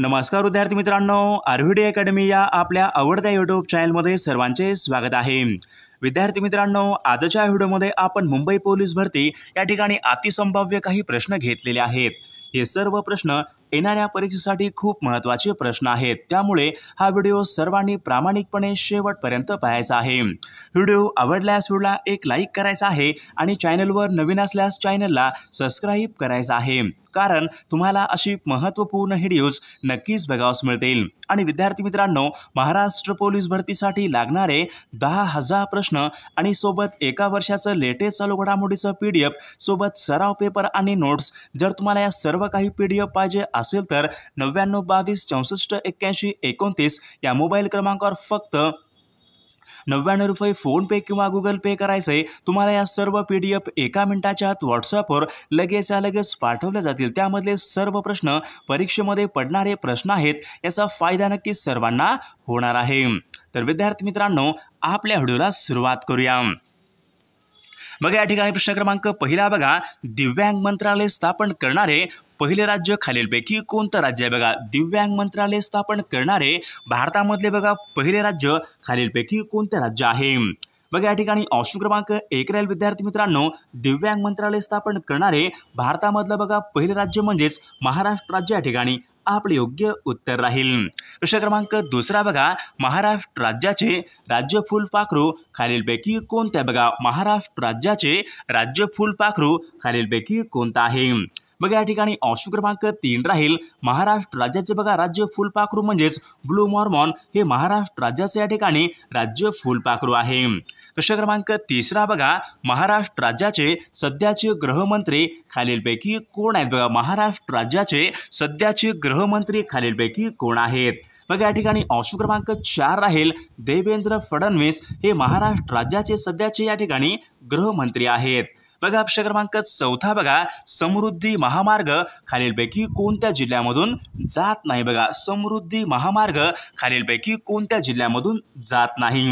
नमस्कार विद्यार्थी मित्रांनो आरव्हीडी अकॅडमी या आपल्या आवडत्या यूट्यूब चॅनलमध्ये सर्वांचे स्वागत आहे विद्यार्थी मित्रांनो आजच्या व्हिडिओमध्ये आपण मुंबई पोलीस भरती या ठिकाणी अतिसंभाव्य काही प्रश्न घेतलेले आहेत हे सर्व प्रश्न येणाऱ्या परीक्षेसाठी खूप महत्त्वाचे प्रश्न आहेत त्यामुळे हा व्हिडिओ सर्वांनी प्रामाणिकपणे शेवटपर्यंत पाहायचा आहे व्हिडिओ आवडल्यास व्हिडिओला एक लाईक करायचा आहे आणि चॅनलवर नवीन असल्यास चॅनलला सबस्क्राईब करायचा आहे कारण तुम्हाला अशी महत्त्वपूर्ण व्हिडिओज नक्कीच बघावस मिळतील आणि विद्यार्थी मित्रांनो महाराष्ट्र पोलीस भरतीसाठी लागणारे दहा हजार प्रश्न आणि सोबत एका वर्षाचं लेटेस्ट चालू घडामोडीचं पी सोबत सराव पेपर आणि नोट्स जर तुम्हाला या सर्व काही पी पाहिजे असेल तर नव्याण्णव बावीस चौसष्ट एक्क्याऐंशी एकोणतीस या मोबाईल क्रमांकावर फक्त नव्याण्णव रुपये फोनपे किंवा गुगल पे करायचं आहे तुम्हाला या सर्व पी डी एफ एका मिनटाच्या आत व्हॉट्सअपवर लगेच या लगेच पाठवल्या जातील त्यामधले सर्व प्रश्न परीक्षेमध्ये पडणारे प्रश्न आहेत याचा फायदा नक्की सर्वांना होणार आहे तर विद्यार्थी मित्रांनो आपल्या व्हिडिओला सुरुवात करूया बघा या ठिकाणी प्रश्न क्रमांक पहिला बघा दिव्यांग मंत्रालय स्थापन करणारे पहिले राज्य खालीलपैकी कोणतं राज्य आहे बघा दिव्यांग मंत्रालय स्थापन करणारे भारतामधले बघा पहिले राज्य खालीलपैकी कोणते राज्य आहे बघा या ठिकाणी ऑप्शन क्रमांक एक राहील विद्यार्थी मित्रांनो दिव्यांग मंत्रालय स्थापन करणारे भारतामधलं बघा पहिले राज्य म्हणजेच महाराष्ट्र राज्य या ठिकाणी आपले योग्य उत्तर राहील प्रश्न क्रमांक दुसरा बघा महाराष्ट्र राज्याचे राज्य फुल पाखरू खालीलपैकी कोणत्या बघा महाराष्ट्र राज्याचे राज्य फुल पाखरू खालीलपैकी कोणतं आहे बघा या ठिकाणी ऑप्शन क्रमांक तीन राहील महाराष्ट्र राज्याचे बघा राज्य फुलपाखरू म्हणजेच ब्लू मॉर्मॉन हे महाराष्ट्र राज्याचे या ठिकाणी राज्य फुलपाखरू आहे प्रश्न क्रमांक तिसरा बघा महाराष्ट्र राज्याचे सध्याचे गृहमंत्री खालीलपैकी कोण आहेत बघा महाराष्ट्र राज्याचे सध्याचे गृहमंत्री खालीलपैकी कोण आहेत बघा या ठिकाणी ऑप्शन क्रमांक चार राहील देवेंद्र फडणवीस हे महाराष्ट्र राज्याचे सध्याचे या ठिकाणी गृहमंत्री आहेत बघा अक्षर क्रमांक चौथा बघा समृद्धी महामार्ग खालीलपैकी कोणत्या जिल्ह्यामधून जात नाही बघा समृद्धी महामार्ग खालीलपैकी कोणत्या जिल्ह्यामधून जात नाही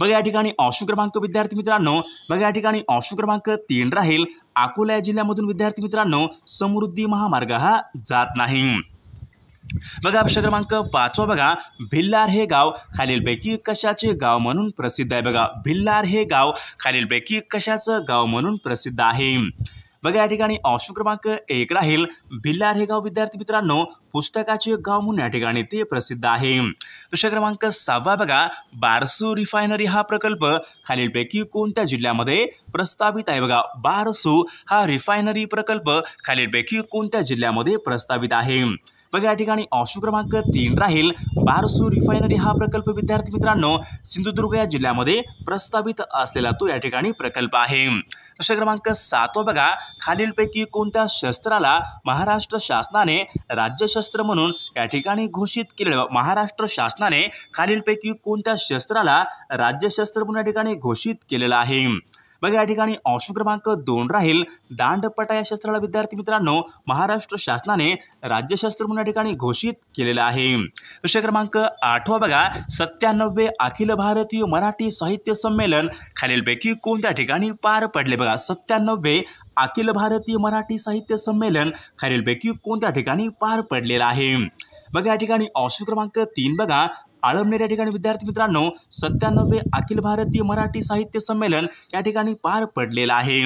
बघा या ठिकाणी ऑप्शन क्रमांक विद्यार्थी मित्रांनो बघा या ठिकाणी ऑप्शन क्रमांक तीन राहील अकोला जिल्ह्यामधून विद्यार्थी मित्रांनो समृद्धी महामार्ग हा जात नाही बघा प्रश्न क्रमांक पाचवा बघा भिल्लार हे गाव खालीलपैकी कशाचे गाव म्हणून प्रसिद्ध आहे बघा भिल्लार हे गाव खालीलपैकी कशाचं गाव म्हणून प्रसिद्ध आहे बघा या ठिकाणी ऑप्शन क्रमांक एक राहील भिल्लार हे गाव विद्यार्थी मित्रांनो पुस्तकाचे गाव म्हणून या ठिकाणी ते प्रसिद्ध आहे प्रश्न क्रमांक सहावा बघा बारसू रिफायनरी हा प्रकल्प खालीलपैकी कोणत्या जिल्ह्यामध्ये प्रस्तावित आहे बघा बारसू हा रिफायनरी प्रकल्प खालीलपैकी कोणत्या जिल्ह्यामध्ये प्रस्तावित आहे बघा या ठिकाणी ऑप्शन क्रमांक तीन राहील बारसू रिफायनरी हा प्रकल्प विद्यार्थी मित्रांनो सिंधुदुर्ग या जिल्ह्यामध्ये प्रस्तावित असलेला तो या ठिकाणी प्रकल्प आहे प्रश्न क्रमांक सातवा बघा खालीलपैकी कोणत्या शस्त्राला महाराष्ट्र शासनाने राज्यशस्त्र म्हणून या ठिकाणी घोषित केलेलं महाराष्ट्र शासनाने खालीलपैकी कोणत्या शस्त्राला राज्यशस्त्र म्हणून या ठिकाणी घोषित केलेलं आहे बघा या ठिकाणी ऑप्शन क्रमांक दोन राहील दांडपटा या शस्त्राला विद्यार्थी मित्रांनो महाराष्ट्र शासनाने राज्यशास्त्र म्हणून या ठिकाणी घोषित केलेलं आहे प्रश्न क्रमांक आठवा बघा सत्त्याण्णवे अखिल भारतीय मराठी साहित्य संमेलन खालीलपैकी कोणत्या ठिकाणी पार पडले बघा सत्त्याण्णवे अखिल भारतीय मराठी साहित्य संमेलन खालीलपैकी कोणत्या ठिकाणी पार पडलेलं आहे बघा या ठिकाणी ऑप्शन क्रमांक तीन बघा आळमनेर या ठिकाणी विद्यार्थी मित्रांनो सत्त्याण्णवे अखिल भारतीय मराठी साहित्य संमेलन या ठिकाणी पार पडलेलं आहे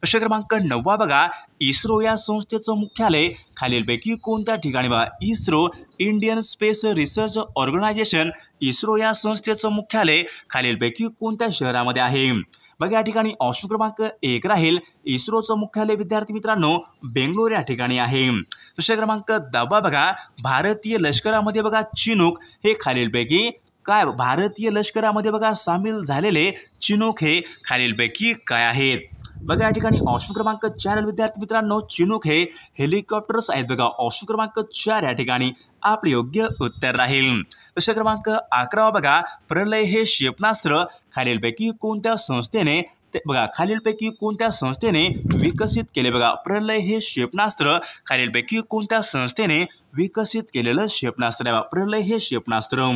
प्रश्न क्रमांक नववा बघा इस्रो या संस्थेचं मुख्यालय खालीलपैकी कोणत्या ठिकाणी बघा ISRO Indian Space Research Organisation ISRO या संस्थेचं मुख्यालय खालीलपैकी कोणत्या शहरामध्ये आहे बघा या ठिकाणी ऑप्शन क्रमांक एक राहील इस्रोचं मुख्यालय विद्यार्थी मित्रांनो बेंगलोर या ठिकाणी आहे प्रश्न क्रमांक दहावा बघा भारतीय लष्करामध्ये बघा चिनूक हे खालीलपैकी की काय भारतीय लष्करामध्ये बघा सामील झालेले चिनोखे हे खालीलपैकी काय आहेत बघा या ठिकाणी ऑप्शन क्रमांक चार विद्यार्थी मित्रांनो चिनूक हे हेलिकॉप्टर्स आहेत बघा ऑप्शन क्रमांक चार या ठिकाणी आपले योग्य उत्तर राहील प्रश्न क्रमांक अकरावा बघा प्रलय हे क्षेपणास्त्र खालीलपैकी कोणत्या संस्थेने बघा खालीलपैकी कोणत्या संस्थेने विकसित केले बघा प्रलय हे क्षेपणास्त्र खालीलपैकी कोणत्या संस्थेने विकसित केलेलं क्षेपणास्त्र आहे प्रलय हे क्षेपणास्त्र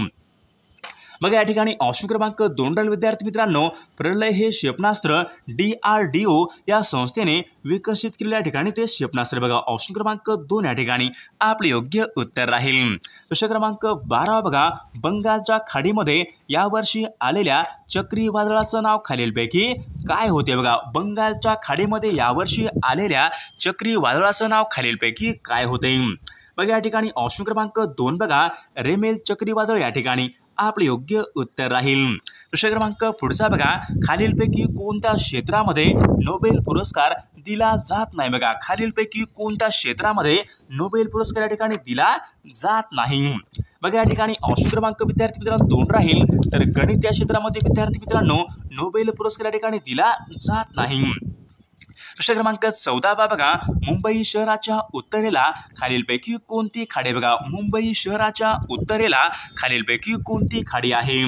मग या ठिकाणी ऑप्शन क्रमांक दोन राहील विद्यार्थी मित्रांनो प्रलय हे क्षेपणास्त्र डी आर डी ओ या संस्थेने विकसित केलेल्या ठिकाणी ते क्षेपणास्त्र बघा ऑप्शन क्रमांक दोन या ठिकाणी आपले योग्य उत्तर राहील प्रश्न क्रमांक बारा बघा बंगालच्या खाडीमध्ये यावर्षी आलेल्या चक्रीवादळाचं नाव खालीलपैकी काय होते बघा बंगालच्या खाडीमध्ये यावर्षी आलेल्या चक्रीवादळाचं नाव खालीलपैकी काय होते मग या ठिकाणी ऑप्शन क्रमांक दोन बघा रेमेल चक्रीवादळ या ठिकाणी आपले योग्य उत्तर राहील प्रश्न क्रमांक पुढचा बघा खालीलपैकी कोणत्या क्षेत्रामध्ये नोबेल पुरस्कार दिला जात नाही बघा खालीलपैकी कोणत्या क्षेत्रामध्ये नोबेल पुरस्कार या ठिकाणी दिला जात नाही बघा या ठिकाणी ऑप्शन क्रमांक विद्यार्थी मित्रांनो दोन राहील तर गणित या क्षेत्रामध्ये विद्यार्थी मित्रांनो नोबेल पुरस्कार या ठिकाणी दिला जात नाही प्रश्न क्रमांक बा बघा मुंबई शहराच्या उत्तरेला खालीलपैकी कोणती खाडी बघा मुंबई शहराच्या उत्तरेला खालीलपैकी कोणती खाडी आहे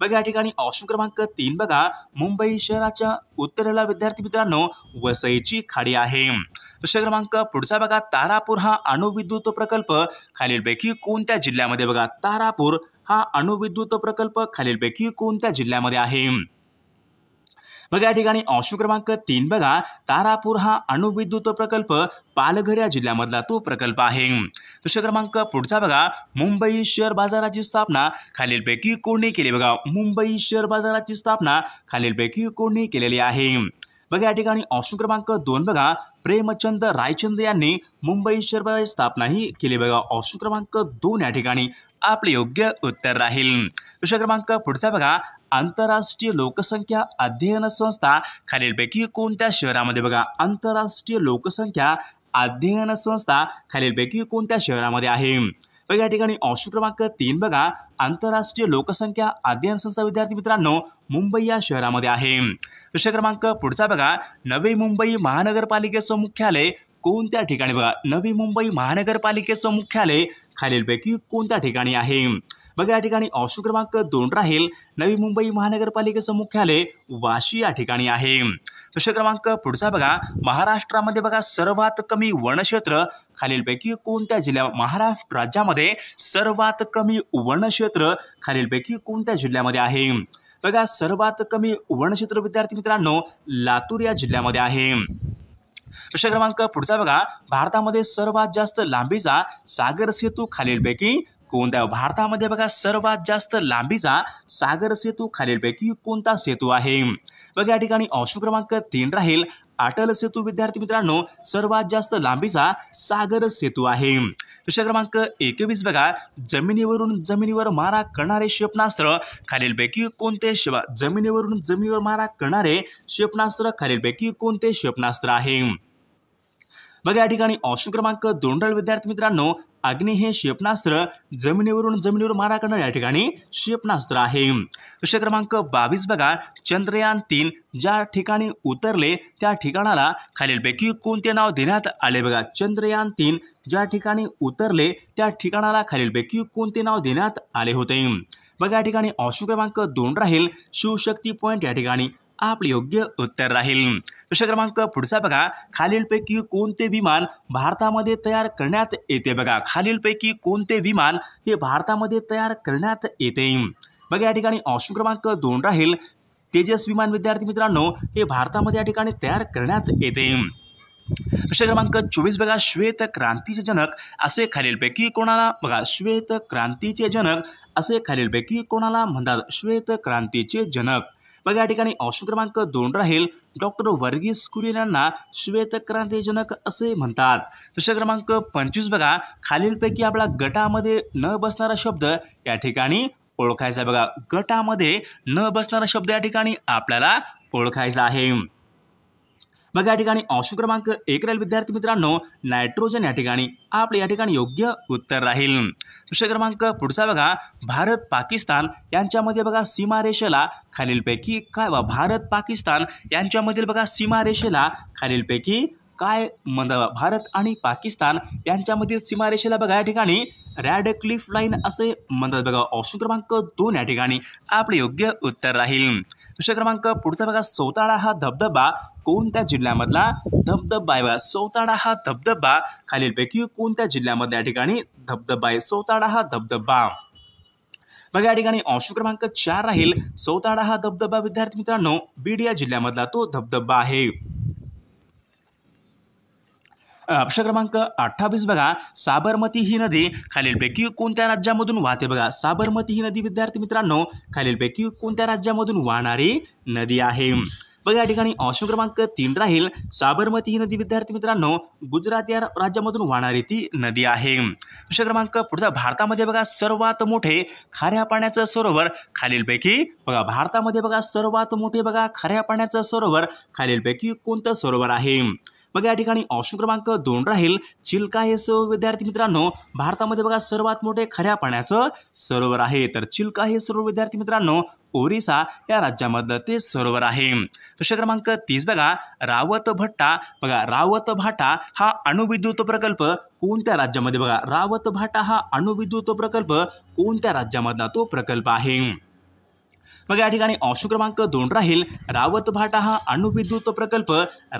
बघा या ठिकाणी ऑप्शन क्रमांक तीन बघा मुंबई शहराच्या उत्तरेला विद्यार्थी मित्रांनो वसईची खाडी आहे प्रश्न क्रमांक पुढचा बघा तारापूर हा अणुविद्युत प्रकल्प खालीलपैकी कोणत्या जिल्ह्यामध्ये बघा तारापूर हा अणुविद्युत प्रकल्प खालीलपैकी कोणत्या जिल्ह्यामध्ये आहे मग या ठिकाणी ऑप्शन क्रमांक तीन बघा तारापूर हा अणुविद्युत प्रकल्प पालघर या जिल्ह्यामधला तो प्रकल्प आहे प्रश्न क्रमांक पुढचा बघा मुंबई शेअर बाजाराची स्थापना खालीलपैकी कोणी केली बघा मुंबई शेअर बाजाराची स्थापना खालीलपैकी कोणी केलेली आहे बघा या ठिकाणी ऑप्शन क्रमांक दोन बघा प्रेमचंद रायचंद यांनी मुंबई शहर स्थापनाही केली बघा ऑप्शन क्रमांक दोन या ठिकाणी आपले योग्य उत्तर राहील प्रश्न क्रमांक पुढचा बघा आंतरराष्ट्रीय लोकसंख्या अध्ययन संस्था खालीलपैकी कोणत्या शहरामध्ये बघा आंतरराष्ट्रीय लोकसंख्या अध्ययन संस्था खालीलपैकी कोणत्या शहरामध्ये आहे तर या ठिकाणी ऑप्शन क्रमांक तीन बघा आंतरराष्ट्रीय लोकसंख्या अध्ययन संस्था विद्यार्थी मित्रांनो मुंबई या शहरामध्ये आहे प्रश्न क्रमांक पुढचा बघा नवी मुंबई महानगरपालिकेचं मुख्यालय कोणत्या ठिकाणी बघा नवी मुंबई महानगरपालिकेचं मुख्यालय खालीलपैकी कोणत्या ठिकाणी आहे बघा या ठिकाणी ऑप्शन क्रमांक दोन राहील नवी मुंबई महानगरपालिकेचं मुख्यालय वाशी या ठिकाणी आहे प्रश्न क्रमांक पुढचा बघा महाराष्ट्रामध्ये बघा सर्वात कमी वनक्षेत्र खालीलपैकी कोणत्या जिल्ह्या महाराष्ट्र राज्यामध्ये सर्वात कमी वनक्षेत्र खालीलपैकी कोणत्या जिल्ह्यामध्ये आहे बघा सर्वात कमी वनक्षेत्र विद्यार्थी मित्रांनो लातूर या जिल्ह्यामध्ये आहे प्रश्न क्रमांक पुढचा बघा भारतामध्ये सर्वात जास्त लांबीचा सागर सेतू खालीलपैकी कोणत्या भारतामध्ये बघा सर्वात जास्त लांबीचा सागर सेतू खालीलपैकी कोणता सेतू आहे बघा या ठिकाणी ऑप्शन क्रमांक तीन राहील अटल सेतू विद्यार्थी मित्रांनो सर्वात जास्त लांबीचा सागर सेतू आहे प्रश्न क्रमांक एकवीस बघा जमिनीवरून जमिनीवर मारा करणारे क्षेपणास्त्र खालीलपैकी कोणते जमिनीवरून जमिनीवर मारा करणारे क्षेपणास्त्र खालीलपैकी कोणते क्षेपणास्त्र आहे बघा या ठिकाणी ऑप्शन क्रमांक दोन राहील विद्यार्थी मित्रांनो अग्नी हे क्षेपणास्त्र जमिनीवरून जमिनीवर मारा करणं या ठिकाणी क्षेपणास्त्र आहे प्रश्न क्रमांक बावीस बघा चंद्रयान तीन ज्या ठिकाणी उतरले त्या ठिकाणाला खालीलपैकी कोणते नाव देण्यात आले बघा चंद्रयान तीन ज्या ठिकाणी उतरले त्या ठिकाणाला खालीलपैकी कोणते नाव देण्यात आले होते बघा या ठिकाणी ऑप्शन क्रमांक दोन राहील शिवशक्ती पॉईंट या ठिकाणी आपले योग्य उत्तर राहील प्रश्न क्रमांक पुढचा बघा खालीलपैकी कोणते विमान भारतामध्ये तयार करण्यात येते बघा खालीलपैकी कोणते विमान हे भारतामध्ये तयार करण्यात येते बघा या ठिकाणी ऑप्शन क्रमांक दोन राहील तेजस विमान विद्यार्थी मित्रांनो हे भारतामध्ये या ठिकाणी तयार करण्यात येते प्रश्न क्रमांक चोवीस बघा श्वेत क्रांतीचे जनक असे खालीलपैकी कोणाला बघा श्वेत क्रांतीचे जनक असे खालीलपैकी कोणाला म्हणतात श्वेत क्रांतीचे जनक बघा या ठिकाणी ऑप्शन क्रमांक दोन राहील डॉक्टर वर्गीस कुरियन यांना श्वेत जनक असे म्हणतात प्रश्न क्रमांक पंचवीस बघा खालीलपैकी आपला गटामध्ये न बसणारा शब्द या ठिकाणी ओळखायचा बघा गटामध्ये न बसणारा शब्द या ठिकाणी आपल्याला ओळखायचा आहे बघा या ठिकाणी ऑप्शन क्रमांक एक राहील विद्यार्थी मित्रांनो नायट्रोजन या ठिकाणी आपले या ठिकाणी योग्य उत्तर राहील प्रश्न क्रमांक पुढचा बघा भारत पाकिस्तान यांच्यामध्ये बघा सीमारेषेला खालीलपैकी काय भारत पाकिस्तान यांच्यामधील बघा सीमारेषेला खालीलपैकी काय मंद भारत आणि पाकिस्तान यांच्यामधील सीमारेषेला बघा या ठिकाणी रॅड क्लिफ लाईन असे म्हणतात बघा ऑप्शन क्रमांक दोन या ठिकाणी आपले योग्य उत्तर राहील प्रश्न क्रमांक पुढचा बघा सौताळा हा धबधबा कोणत्या जिल्ह्यामधला धबधबा आहे बघा सौताळा हा धबधबा खालीलपैकी कोणत्या जिल्ह्यामधल्या ठिकाणी धबधबा आहे सौताळा हा धबधबा बघा या ठिकाणी ऑप्शन क्रमांक चार राहील सौताळा हा धबधबा विद्यार्थी मित्रांनो बीड या जिल्ह्यामधला तो धबधबा आहे प्रश्न क्रमांक अठ्ठावीस बघा साबरमती ही नदी खालीलपैकी कोणत्या राज्यामधून वाहते बघा साबरमती ही नदी विद्यार्थी मित्रांनो खालीलपैकी कोणत्या राज्यामधून वाहणारी नदी आहे बघा या ठिकाणी ऑप्शन क्रमांक तीन राहील साबरमती ही नदी विद्यार्थी मित्रांनो गुजरात या राज्यामधून वाहणारी ती नदी आहे प्रश्न क्रमांक पुढचा भारतामध्ये बघा सर्वात मोठे खाऱ्या पाण्याचं सरोवर खालीलपैकी बघा भारतामध्ये बघा सर्वात मोठे बघा खाऱ्या पाण्याचं सरोवर खालीलपैकी कोणतं सरोवर आहे बघा या ठिकाणी ऑप्शन क्रमांक दोन राहील चिल्का हे सर्व विद्यार्थी मित्रांनो भारतामध्ये बघा सर्वात मोठे खऱ्या पाण्याचं सरोवर आहे तर चिल्का हे सर्व विद्यार्थी मित्रांनो ओरिसा या राज्यामधलं ते सरोवर आहे प्रश्न क्रमांक तीस बघा रावत भट्टा बघा रावत भाटा हा अणुविद्युत प्रकल्प कोणत्या राज्यामध्ये बघा रावत भाटा हा अणुविद्युत प्रकल्प कोणत्या राज्यामधला तो प्रकल्प आहे मग या ठिकाणी अंश क्रमांक दोन राहील रावत भाटा हा अणुविद्युत प्रकल्प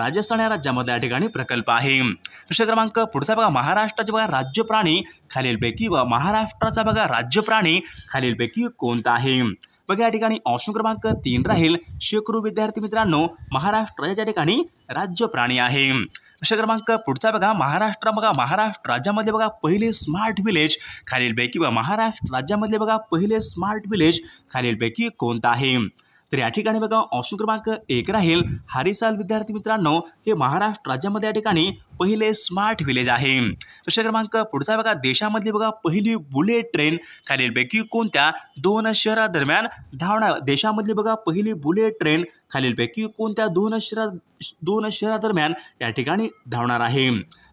राजस्थान या राज्यामधला या ठिकाणी प्रकल्प आहे प्रश्न क्रमांक पुढचा बघा महाराष्ट्राचा बघा राज्य प्राणी खालीलपैकी व महाराष्ट्राचा बघा राज्य प्राणी खालीलपैकी कोणता आहे बघा या ठिकाणी ऑप्शन क्रमांक तीन राहील शेकरू विद्यार्थी मित्रांनो महाराष्ट्र या ठिकाणी राज्य प्राणी आहे प्रश्न क्रमांक पुढचा बघा महाराष्ट्र बघा महाराष्ट्र राज्यामध्ये बघा पहिले स्मार्ट विलेज खालीलपैकी बघा महाराष्ट्र राज्यामधले बघा पहिले स्मार्ट विलेज खालीलपैकी कोणतं आहे तर या ठिकाणी बघा ऑप्शन क्रमांक एक राहील हरिसाल विद्यार्थी मित्रांनो हे महाराष्ट्र राज्यामध्ये या ठिकाणी पहिले स्मार्ट विलेज आहे प्रश्न क्रमांक पुढचा बघा देशामधली बघा पहिली बुलेट ट्रेन खालीलपैकी कोणत्या दोन शहरादरम्यान धावणार देशामधली बघा पहिली बुलेट ट्रेन खालीलपैकी कोणत्या दोन शहरा दोन शहरादरम्यान या ठिकाणी धावणार आहे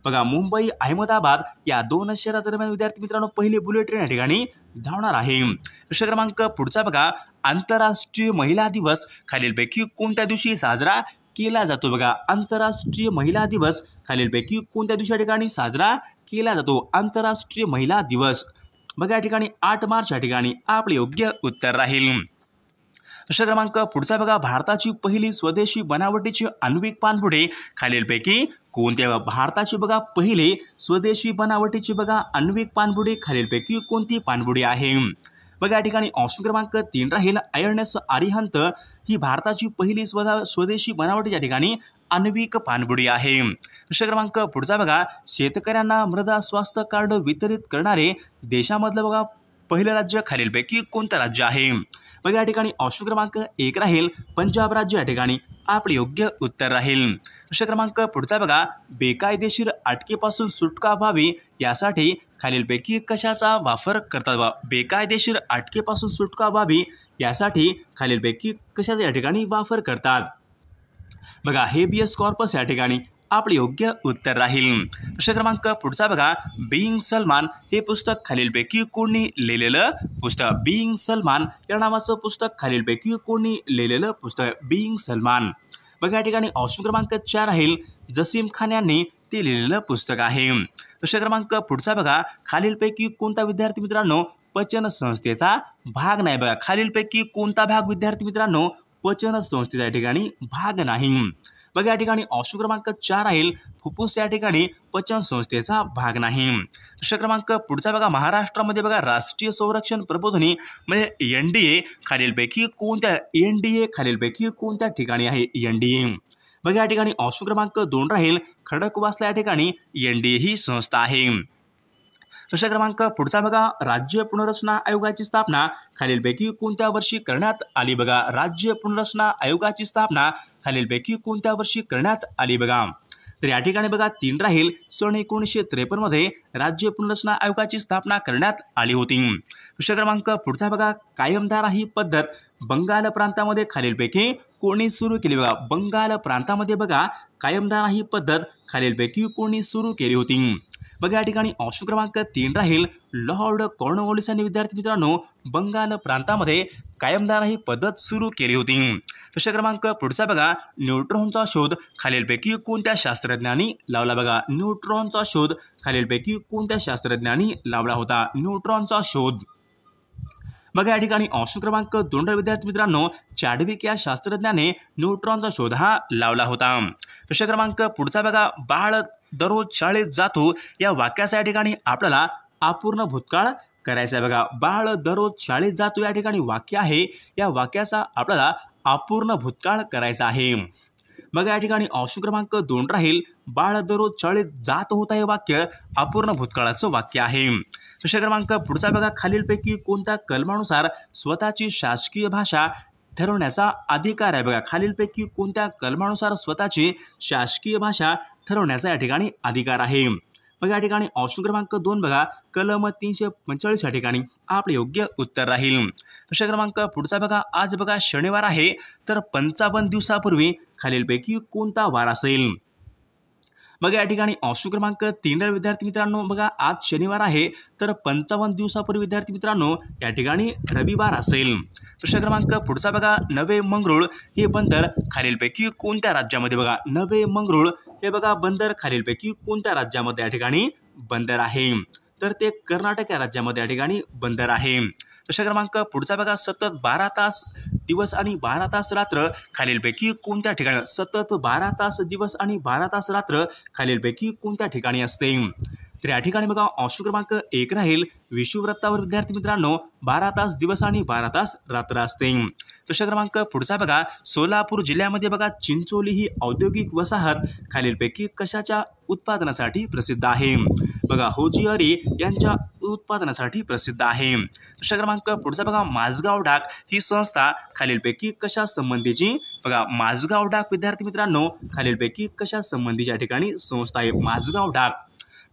बघा मुंबई अहमदाबाद या दोन शहरादरम्यान विद्यार्थी मित्रांनो पहिली बुलेट ट्रेन या ठिकाणी धावणार आहे प्रश्न क्रमांक पुढचा बघा आंतरराष्ट्रीय महिला महिला दिवस खालीलपैकी कोणत्या दिवशी साजरा केला जातो बघा आंतरराष्ट्रीय महिला दिवस खालीलपैकी कोणत्या दिवशी ठिकाणी साजरा केला जातो आंतरराष्ट्रीय महिला दिवस बघा या ठिकाणी आठ मार्च या ठिकाणी आपले योग्य उत्तर राहील प्रश्न क्रमांक पुढचा बघा भारताची पहिली स्वदेशी बनावटीची आण्विक पाणबुडे खालीलपैकी कोणत्या भारताची बघा पहिली स्वदेशी बनावटीची बघा आण्विक पाणबुडे खालीलपैकी कोणती पाणबुडी आहे बघा या ठिकाणी ऑप्शन क्रमांक तीन राहील आय एन ही भारताची पहिली स्वतः स्वदेशी बनावट या ठिकाणी आण्विक पाणबुडी आहे प्रश्न क्रमांक पुढचा बघा शेतकऱ्यांना मृदा स्वास्थ्य कार्ड वितरित करणारे देशामधलं बघा पहिलं राज्य खालीलपैकी कोणतं राज्य आहे मग या ठिकाणी ऑप्शन क्रमांक एक राहील पंजाब राज्य या ठिकाणी आपले योग्य उत्तर राहील प्रश्न क्रमांक पुढचा बघा बेकायदेशीर अटकेपासून सुटका व्हावी यासाठी खालीलपैकी कशाचा वापर करतात बा बेकायदेशीर अटकेपासून सुटका व्हावी यासाठी खालीलपैकी कशाचा या ठिकाणी वापर करतात बघा एस कॉर्पस या ठिकाणी आपलं योग्य उत्तर राहील प्रश्न क्रमांक पुढचा बघा बिईंग सलमान हे पुस्तक बेकी कोणी लिहिलेलं पुस्तक बिईंग सलमान या नावाचं पुस्तक बेकी कोणी लिहिलेलं पुस्तक बिईंग सलमान बघा या ठिकाणी ऑप्शन क्रमांक चार राहील जसीम खान यांनी ते लिहिलेलं पुस्तक आहे प्रश्न क्रमांक पुढचा बघा खालीलपैकी कोणता विद्यार्थी मित्रांनो पचन संस्थेचा भाग नाही बघा खालीलपैकी कोणता भाग विद्यार्थी मित्रांनो पचन या ठिकाणी भाग नाही बघा या ठिकाणी ऑप्शन क्रमांक चार राहील फुफ्फुस या ठिकाणी पचन संस्थेचा भाग नाही प्रश्न क्रमांक पुढचा बघा महाराष्ट्रामध्ये बघा राष्ट्रीय संरक्षण प्रबोधनी म्हणजे एन डी ए खालीलपैकी कोणत्या एन डी ए खालीलपैकी कोणत्या ठिकाणी आहे एन डी ए बघा या ठिकाणी ऑप्शन क्रमांक दोन राहील खडकवासला या ठिकाणी एन डी ए ही संस्था आहे प्रश्न क्रमांक पुढचा बघा राज्य पुनर्रचना आयोगाची स्थापना खालीलपैकी कोणत्या वर्षी करण्यात आली बघा राज्य पुनर्रचना आयोगाची स्थापना खालीलपैकी कोणत्या वर्षी करण्यात आली बघा तर या ठिकाणी बघा तीन राहील सन एकोणीसशे मध्ये राज्य पुनर्रचना आयोगाची स्थापना करण्यात आली होती प्रश्न क्रमांक पुढचा बघा कायमदारा ही पद्धत बंगाल प्रांतामध्ये खालीलपैकी कोणी सुरू केली बघा बंगाल प्रांतामध्ये बघा कायमदारा ही पद्धत खालीलपैकी कोणी सुरू केली होती बघा या ठिकाणी ऑप्शन क्रमांक तीन राहील लॉर्ड कॉर्नवॉलिस यांनी विद्यार्थी मित्रांनो बंगाल प्रांतामध्ये कायमदार ही पद्धत सुरू केली होती प्रश्न क्रमांक पुढचा बघा न्यूट्रॉनचा शोध खालीलपैकी कोणत्या शास्त्रज्ञांनी लावला बघा न्यूट्रॉनचा शोध खालीलपैकी कोणत्या शास्त्रज्ञांनी लावला होता न्यूट्रॉनचा शोध मग या ठिकाणी ऑप्शन क्रमांक दोन विद्यार्थी मित्रांनो चाडविक या शास्त्रज्ञाने न्यूट्रॉनचा शोध हा लावला होता प्रश्न क्रमांक पुढचा बघा बाळ दररोज शाळेत जातो या वाक्याचा या ठिकाणी आपल्याला अपूर्ण भूतकाळ करायचा आहे बघा बाळ दररोज शाळेत जातो या ठिकाणी वाक्य आहे या वाक्याचा आपल्याला अपूर्ण भूतकाळ करायचा आहे मग या ठिकाणी ऑप्शन क्रमांक दोन राहील बाळ दररोज शाळेत जात होता हे वाक्य अपूर्ण भूतकाळाचं वाक्य आहे प्रश्न क्रमांक पुढचा बघा खालीलपैकी कोणत्या कलमानुसार स्वतःची शासकीय भाषा ठरवण्याचा अधिकार आहे बघा खालीलपैकी कोणत्या कलमानुसार स्वतःची शासकीय भाषा ठरवण्याचा या ठिकाणी अधिकार आहे बघा या ठिकाणी ऑप्शन क्रमांक दोन बघा कलम तीनशे पंचेचाळीस या ठिकाणी आपले योग्य उत्तर राहील प्रश्न क्रमांक पुढचा बघा आज बघा शनिवार आहे तर पंचावन्न दिवसापूर्वी खालीलपैकी कोणता वार असेल मग या ठिकाणी ऑप्शन क्रमांक तीन विद्यार्थी मित्रांनो बघा आज शनिवार आहे तर पंचावन्न दिवसापूर्वी विद्यार्थी मित्रांनो या ठिकाणी रविवार असेल प्रश्न क्रमांक पुढचा बघा नवे मंगरूळ हे बंदर खालीलपैकी कोणत्या राज्यामध्ये बघा नवे मंगरूळ हे बघा बंदर खालीलपैकी कोणत्या राज्यामध्ये या ठिकाणी बंदर आहे तर ते कर्नाटक या राज्यामध्ये या ठिकाणी बंदर आहे प्रश्न क्रमांक पुढचा बघा सतत बारा तास दिवस आणि बारा तास रात्र खालीलपैकी कोणत्या ठिकाणी सतत बारा तास दिवस आणि बारा तास रात्र खालीलपैकी कोणत्या ठिकाणी असते तर या ठिकाणी बघा ऑप्शन क्रमांक एक राहील विषुववृत्तावर विद्यार्थी मित्रांनो बारा तास दिवस आणि बारा तास रात्र असते प्रश्न क्रमांक पुढचा बघा सोलापूर जिल्ह्यामध्ये बघा चिंचोली ही औद्योगिक वसाहत खालीलपैकी कशाच्या उत्पादनासाठी प्रसिद्ध आहे बघा होजिअरी यांच्या उत्पादनासाठी प्रसिद्ध आहे प्रश्न क्रमांक पुढचा बघा माझगाव डाक ही संस्था खालीलपैकी कशा संबंधीची बघा माझगाव डाक विद्यार्थी मित्रांनो खालीलपैकी कशा संबंधीच्या ठिकाणी संस्था आहे माझगाव डाक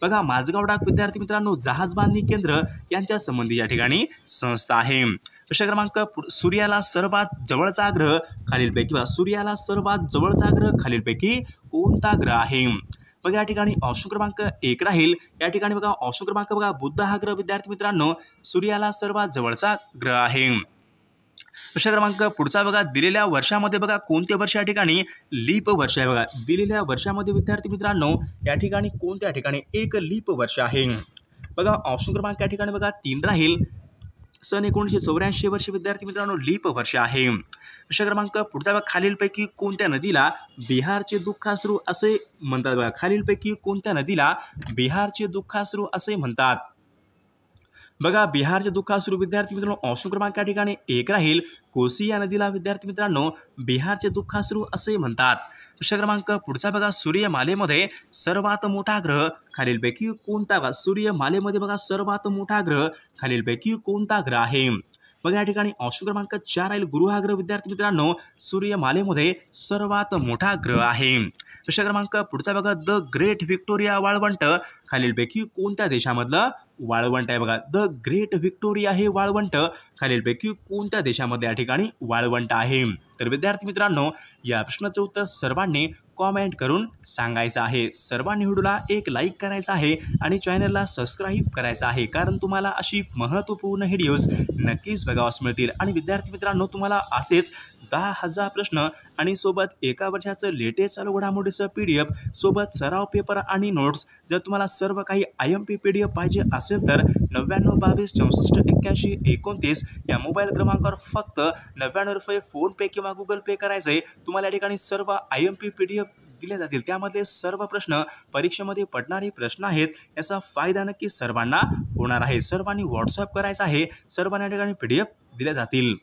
बघा माझगाव डाक विद्यार्थी मित्रांनो जहाज बांधणी केंद्र यांच्या संबंधी या ठिकाणी संस्था आहे प्रश्न क्रमांक सूर्याला सर्वात जवळचा ग्रह खालीलपैकी सूर्याला सर्वात जवळचा ग्रह खालीलपैकी कोणता ग्रह आहे बघा या ठिकाणी ऑप्शन क्रमांक एक राहील या ठिकाणी बघा ऑप्शन क्रमांक बघा बुद्ध हा ग्रह विद्यार्थी मित्रांनो सूर्याला सर्वात जवळचा ग्रह आहे प्रश्न क्रमांक पुढचा बघा दिलेल्या वर्षामध्ये बघा कोणते वर्ष या ठिकाणी लीप वर्ष आहे बघा दिलेल्या वर्षामध्ये विद्यार्थी मित्रांनो या ठिकाणी कोणत्या ठिकाणी एक लीप वर्ष आहे बघा ऑप्शन क्रमांक या ठिकाणी बघा तीन राहील सन एकोणीसशे चौऱ्याऐंशी वर्ष विद्यार्थी मित्रांनो लीप वर्ष आहे प्रश्न क्रमांक पुढचा बघा खालीलपैकी कोणत्या नदीला बिहारचे दुःखासरू असे म्हणतात बघा खालीलपैकी कोणत्या नदीला बिहारचे दुःखासरू असे म्हणतात बघा बिहारचे दुःखासरू विद्यार्थी मित्रांनो ऑप्शन क्रमांक या ठिकाणी एक राहील कोसी या नदीला विद्यार्थी मित्रांनो बिहारचे दुःखासरू असे म्हणतात प्रश्न क्रमांक पुढचा बघा सूर्यमालेमध्ये सर्वात मोठा ग्रह खालीलपैकी कोणता बघा सूर्यमालेमध्ये बघा सर्वात मोठा ग्रह खालीलपैकी कोणता ग्रह आहे बघा या ठिकाणी ऑप्शन क्रमांक चार राहील गुरुहाग्रह विद्यार्थी मित्रांनो सूर्यमालेमध्ये सर्वात मोठा ग्रह आहे प्रश्न क्रमांक पुढचा बघा द ग्रेट व्हिक्टोरिया वाळवंट खालीलपैकी कोणत्या देशामधलं वाळवंट आहे बघा द ग्रेट व्हिक्टोरिया हे वाळवंट खालीलपैकी कोणत्या देशामध्ये या ठिकाणी वाळवंट आहे तर विद्यार्थी मित्रांनो या प्रश्नाचं उत्तर सर्वांनी कॉमेंट करून सांगायचं आहे सर्वांनी व्हिडिओला एक लाईक करायचा आहे आणि चॅनलला सबस्क्राईब करायचं आहे कारण तुम्हाला अशी महत्त्वपूर्ण व्हिडिओज नक्कीच बघावास मिळतील आणि विद्यार्थी मित्रांनो तुम्हाला असेच दहा हजार प्रश्न आणि सोबत एका वर्षाचं लेटेस्ट चालू घडामोडीचं पी डी एफ सोबत सराव पेपर आणि नोट्स जर तुम्हाला सर्व काही I M P P D F पाहिजे असेल तर नव्याण्णव बावीस चौसष्ट एक्क्याऐंशी एकोणतीस या मोबाईल क्रमांकावर फक्त नव्याण्णव रुपये फोनपे किंवा गुगल पे आहे तुम्हाला या ठिकाणी सर्व I M P P D F दिले जातील त्यामध्ये सर्व प्रश्न परीक्षेमध्ये पडणारे प्रश्न आहेत याचा फायदा नक्की सर्वांना होणार आहे सर्वांनी व्हॉट्सअप करायचा आहे सर्वांना या ठिकाणी पी डी एफ दिल्या जातील